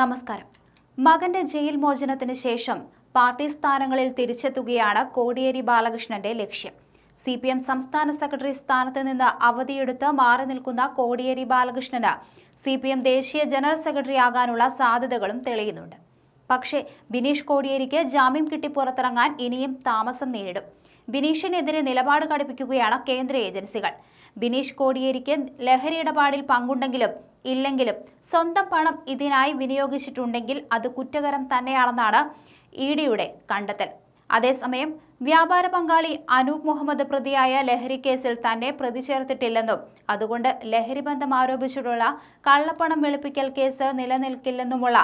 നമസ്കാരം മകന്റെ ജയിൽ മോചനത്തിന് ശേഷം പാർട്ടി സ്ഥാനങ്ങളിൽ തിരിച്ചെത്തുകയാണ് കോടിയേരി ബാലകൃഷ്ണന്റെ ലക്ഷ്യം സി പി എം സംസ്ഥാന സെക്രട്ടറി സ്ഥാനത്ത് നിന്ന് അവധിയെടുത്ത് മാറി നിൽക്കുന്ന കോടിയേരി ബാലകൃഷ്ണന് സി പി എം ദേശീയ ജനറൽ സെക്രട്ടറി ആകാനുള്ള സാധ്യതകളും തെളിയുന്നുണ്ട് പക്ഷേ ബിനീഷ് കോടിയേരിക്ക് ജാമ്യം കിട്ടി പുറത്തിറങ്ങാൻ ഇനിയും താമസം നേരിടും ബിനീഷിനെതിരെ നിലപാട് കടുപ്പിക്കുകയാണ് കേന്ദ്ര ഏജൻസികൾ ബിനീഷ് കോടിയേരിക്ക് ലഹരി ഇടപാടിൽ പങ്കുണ്ടെങ്കിലും ഇല്ലെങ്കിലും സ്വന്തം പണം ഇതിനായി വിനിയോഗിച്ചിട്ടുണ്ടെങ്കിൽ അത് കുറ്റകരം തന്നെയാണെന്നാണ് ഇ ഡിയുടെ കണ്ടെത്തൽ അതേസമയം വ്യാപാര പങ്കാളി അനൂപ് മുഹമ്മദ് പ്രതിയായ ലഹരി കേസിൽ തന്നെ പ്രതി ചേർത്തിട്ടില്ലെന്നും അതുകൊണ്ട് ലഹരി ബന്ധം ആരോപിച്ചിട്ടുള്ള കള്ളപ്പണം വെളുപ്പിക്കൽ കേസ് നിലനിൽക്കില്ലെന്നുമുള്ള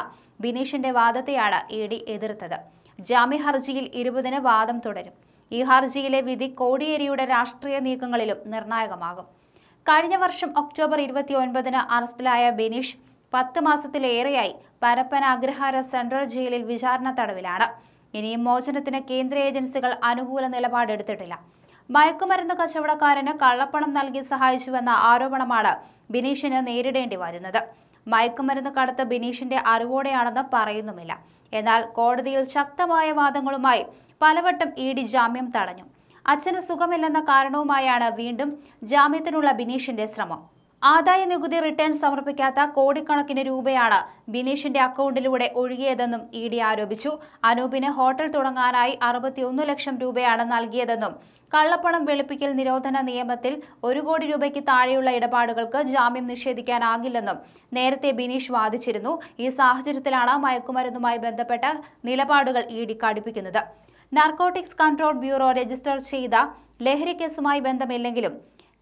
ബിനീഷിന്റെ വാദത്തെയാണ് ഇ ഡി എതിർത്തത് ജാമ്യ ഹർജിയിൽ ഇരുപതിന് വാദം തുടരും ഈ ഹർജിയിലെ വിധി കോടിയേരിയുടെ രാഷ്ട്രീയ നീക്കങ്ങളിലും നിർണായകമാകും കഴിഞ്ഞ വർഷം ഒക്ടോബർ ഇരുപത്തി ഒൻപതിന് അറസ്റ്റിലായ ബിനീഷ് പത്ത് മാസത്തിലേറെയായി പരപ്പൻ അഗ്രഹാര സെൻട്രൽ ജയിലിൽ വിചാരണ തടവിലാണ് ഇനിയും മോചനത്തിന് കേന്ദ്ര ഏജൻസികൾ അനുകൂല നിലപാടെടുത്തിട്ടില്ല മയക്കുമരുന്ന് കച്ചവടക്കാരന് കള്ളപ്പണം നൽകി സഹായിച്ചുവെന്ന ആരോപണമാണ് ബിനീഷിന് നേരിടേണ്ടി വരുന്നത് മയക്കുമരുന്ന് കടത്ത് ബിനീഷിന്റെ അറിവോടെയാണെന്ന് പറയുന്നുമില്ല എന്നാൽ കോടതിയിൽ ശക്തമായ വാദങ്ങളുമായി പലവട്ടം ഇ ഡി ജാമ്യം തടഞ്ഞു അച്ഛന് സുഖമില്ലെന്ന കാരണവുമായാണ് വീണ്ടും ജാമ്യത്തിനുള്ള ബിനീഷിന്റെ ശ്രമം ആദായ നികുതി റിട്ടേൺ സമർപ്പിക്കാത്ത കോടിക്കണക്കിന് രൂപയാണ് ബിനീഷിന്റെ അക്കൗണ്ടിലൂടെ ഒഴുകിയതെന്നും ഇ ഡി ആരോപിച്ചു അനൂപിന് ഹോട്ടൽ തുടങ്ങാനായി അറുപത്തിയൊന്ന് ലക്ഷം രൂപയാണ് നൽകിയതെന്നും കള്ളപ്പണം വെളുപ്പിക്കൽ നിരോധന നിയമത്തിൽ ഒരു കോടി രൂപയ്ക്ക് താഴെയുള്ള ഇടപാടുകൾക്ക് ജാമ്യം നിഷേധിക്കാനാകില്ലെന്നും നേരത്തെ ബിനീഷ് വാദിച്ചിരുന്നു ഈ സാഹചര്യത്തിലാണ് മയക്കുമരുന്നുമായി ബന്ധപ്പെട്ട നിലപാടുകൾ ഇ ഡി കടുപ്പിക്കുന്നത് നാർക്കോട്ടിക്സ് കൺട്രോൾ ബ്യൂറോ രജിസ്റ്റർ ചെയ്ത ലഹരി കേസുമായി ബന്ധമില്ലെങ്കിലും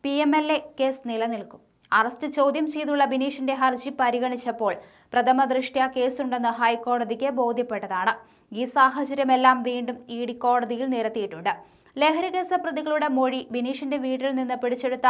P M L A case നിലനിൽക്കും അറസ്റ്റ് ചോദ്യം ചെയ്തുള്ള ബിനീഷിന്റെ ഹർജി പരിഗണിച്ചപ്പോൾ പ്രഥമ ദൃഷ്ട്യ കേസുണ്ടെന്ന് ഹൈക്കോടതിക്ക് ബോധ്യപ്പെട്ടതാണ് ഈ സാഹചര്യമെല്ലാം വീണ്ടും ഇ ഡി കോടതിയിൽ നിരത്തിയിട്ടുണ്ട് ലഹരി കേസ് പ്രതികളുടെ മൊഴി ബിനീഷിന്റെ വീട്ടിൽ നിന്ന് പിടിച്ചെടുത്ത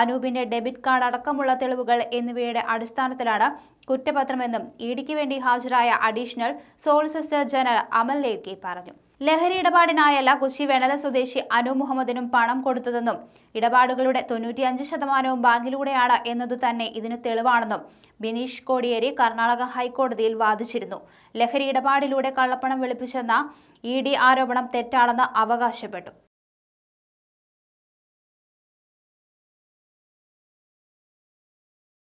അനൂപിന്റെ ഡെബിറ്റ് കാർഡ് അടക്കമുള്ള തെളിവുകൾ എന്നിവയുടെ അടിസ്ഥാനത്തിലാണ് കുറ്റപത്രമെന്നും ഇ ഡിക്ക് വേണ്ടി ഹാജരായ additional solicitor general Amal Lekhi പറഞ്ഞു ലഹരി ഇടപാടിനായല്ല കൊച്ചി വെണല സ്വദേശി അനു മുഹമ്മദിനും പണം കൊടുത്തതെന്നും ഇടപാടുകളുടെ തൊണ്ണൂറ്റിയഞ്ച് ശതമാനവും ബാങ്കിലൂടെയാണ് എന്നത് തന്നെ ഇതിന് തെളിവാണെന്നും ബിനീഷ് കോടിയേരി കർണാടക ഹൈക്കോടതിയിൽ വാദിച്ചിരുന്നു ലഹരി ഇടപാടിലൂടെ കള്ളപ്പണം വെളുപ്പിച്ചെന്ന ഇ ആരോപണം തെറ്റാണെന്ന് അവകാശപ്പെട്ടു